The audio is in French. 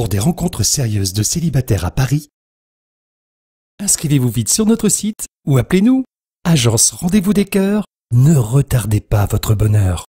pour des rencontres sérieuses de célibataires à Paris, inscrivez-vous vite sur notre site ou appelez-nous. Agence Rendez-vous des Cœurs, ne retardez pas votre bonheur.